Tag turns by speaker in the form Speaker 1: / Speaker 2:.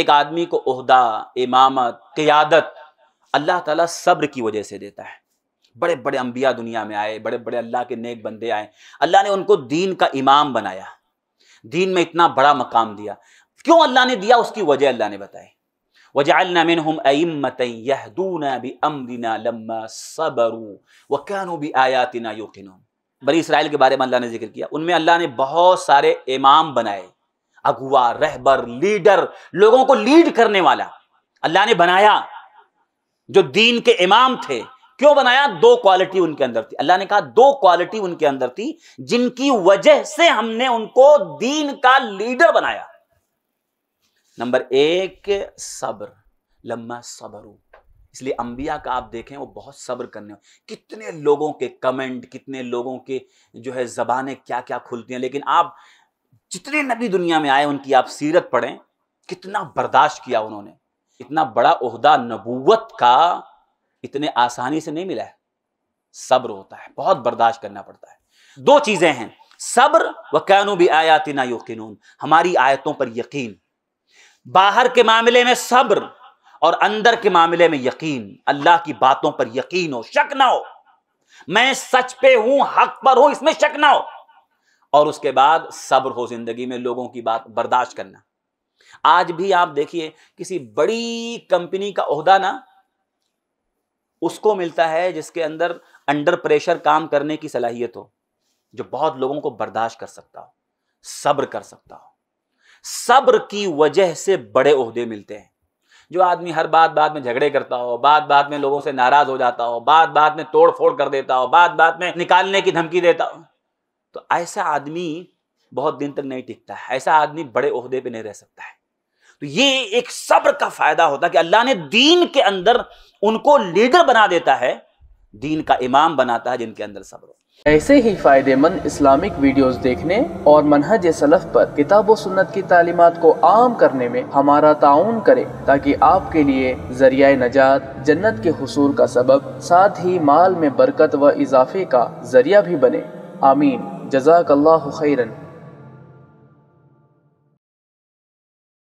Speaker 1: एक आदमी को उहदा इमामत क्यादत अल्लाह ताला सब्र की वजह से देता है बड़े बड़े अंबिया दुनिया में आए बड़े बड़े अल्लाह के नेक बंदे आए अल्लाह ने उनको दीन का इमाम बनाया दीन में इतना बड़ा मकाम दिया क्यों अल्लाह ने दिया उसकी वजह अल्लाह ने बताई बड़ी भी भी इसराइल के बारे में अल्लाह ने जिक्र किया उनमें अल्लाह ने बहुत सारे इमाम बनाए अगुआ रहबर लीडर लोगों को लीड करने वाला अल्लाह ने बनाया जो दीन के इमाम थे क्यों बनाया दो क्वालिटी उनके अंदर थी अल्लाह ने कहा दो क्वालिटी उनके अंदर थी जिनकी वजह से हमने उनको दीन का लीडर बनाया नंबर एक सब्र लम्मा सबरू इसलिए अंबिया का आप देखें वो बहुत सब्र करने कितने लोगों के कमेंट कितने लोगों के जो है जबाने क्या क्या खुलती हैं लेकिन आप जितने नबी दुनिया में आए उनकी आप सीरत पढ़ें कितना बर्दाश्त किया उन्होंने इतना बड़ा उहदा नबूवत का इतने आसानी से नहीं मिला है सब्र होता है बहुत बर्दाश्त करना पड़ता है दो चीज़ें हैं सब्र व कैनू भी आयातना यकीनून हमारी आयतों पर यकीन बाहर के मामले में सब्र और अंदर के मामले में यकीन अल्लाह की बातों पर यकीन हो शक ना हो मैं सच पे हूं हक पर हूं इसमें शक ना हो और उसके बाद सब्र हो ज़िंदगी में लोगों की बात बर्दाश्त करना आज भी आप देखिए किसी बड़ी कंपनी का अहदा ना उसको मिलता है जिसके अंदर अंडर प्रेशर काम करने की सलाहियत हो जो बहुत लोगों को बर्दाश्त कर सकता हो सब्र कर सकता हो सब्र की वजह से बड़े अहदे मिलते हैं जो आदमी हर बात बात में झगड़े करता हो बात बात में लोगों से नाराज हो जाता हो बात बात में तोड़ फोड़ कर देता हो बात बात में निकालने की धमकी देता हो तो ऐसा आदमी बहुत दिन तक नहीं टिकता है ऐसा आदमी बड़े ओहदे पे नहीं रह सकता है तो ये एक सब्र का फायदा होता है कि अल्लाह ने दीन के अंदर उनको लीडर बना देता है दीन का इमाम बनाता है जिनके अंदर सब्र हो
Speaker 2: ऐसे ही फ़ायदेमंद इस्लामिक वीडियोस देखने और मनहज सलफ़ पर किताब व सुन्नत की तालीमत को आम करने में हमारा ताउन करें ताकि आपके लिए जरिया नजात जन्नत के हसूल का सबब साथ ही माल में बरकत व इजाफे का जरिया भी बने आमीन جزاك الله خيرا